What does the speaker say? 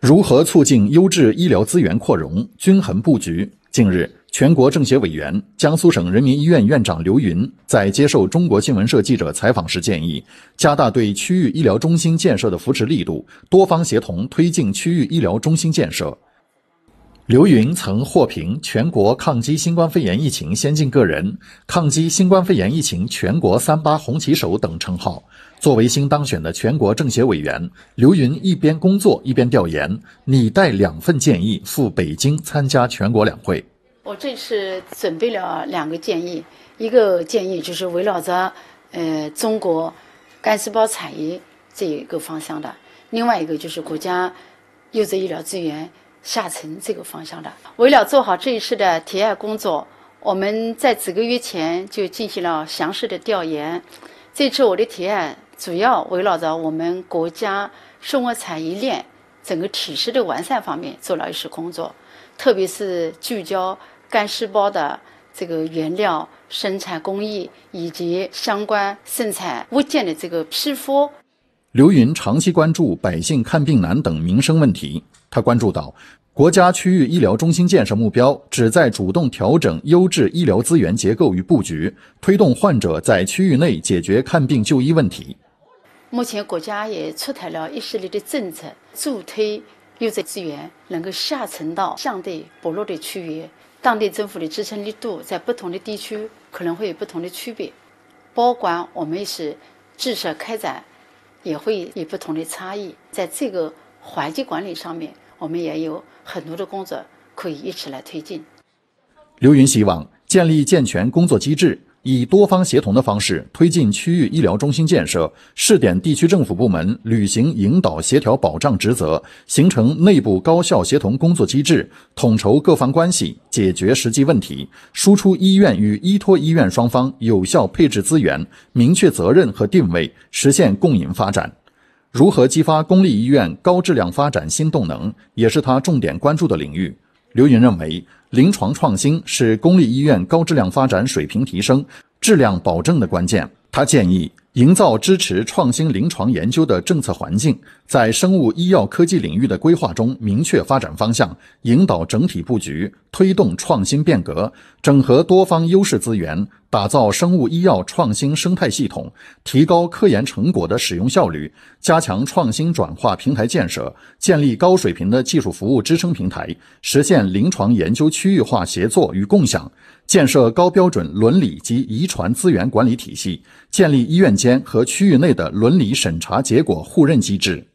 如何促进优质医疗资源扩容、均衡布局？近日，全国政协委员、江苏省人民医院院长刘云在接受中国新闻社记者采访时建议，加大对区域医疗中心建设的扶持力度，多方协同推进区域医疗中心建设。刘云曾获评全国抗击新冠肺炎疫情先进个人、抗击新冠肺炎疫情全国“三八红旗手”等称号。作为新当选的全国政协委员，刘云一边工作一边调研，拟带两份建议赴北京参加全国两会。我这次准备了两个建议，一个建议就是围绕着呃中国干细胞产业这一个方向的，另外一个就是国家优质医疗资源。下沉这个方向的。为了做好这一次的提案工作，我们在几个月前就进行了详细的调研。这次我的提案主要围绕着我们国家生物产业链整个体系的完善方面做了一些工作，特别是聚焦干细胞的这个原料生产工艺以及相关生产物件的这个批复。刘云长期关注百姓看病难等民生问题。他关注到，国家区域医疗中心建设目标旨在主动调整优质医疗资源结构与布局，推动患者在区域内解决看病就医问题。目前，国家也出台了一系列的政策，助推优质资源能够下沉到相对薄弱的区域。当地政府的支撑力度在不同的地区可能会有不同的区别。包管我们是建设、开展。也会有不同的差异，在这个环境管理上面，我们也有很多的工作可以一起来推进。刘云希望建立健全工作机制。以多方协同的方式推进区域医疗中心建设，试点地区政府部门履行引导、协调、保障职责，形成内部高效协同工作机制，统筹各方关系，解决实际问题，输出医院与依托医院双方有效配置资源，明确责任和定位，实现共赢发展。如何激发公立医院高质量发展新动能，也是他重点关注的领域。刘云认为，临床创新是公立医院高质量发展水平提升、质量保证的关键。他建议，营造支持创新临床研究的政策环境，在生物医药科技领域的规划中明确发展方向，引导整体布局，推动创新变革，整合多方优势资源。打造生物医药创新生态系统，提高科研成果的使用效率，加强创新转化平台建设，建立高水平的技术服务支撑平台，实现临床研究区域化协作与共享，建设高标准伦理及遗传资源管理体系，建立医院间和区域内的伦理审查结果互认机制。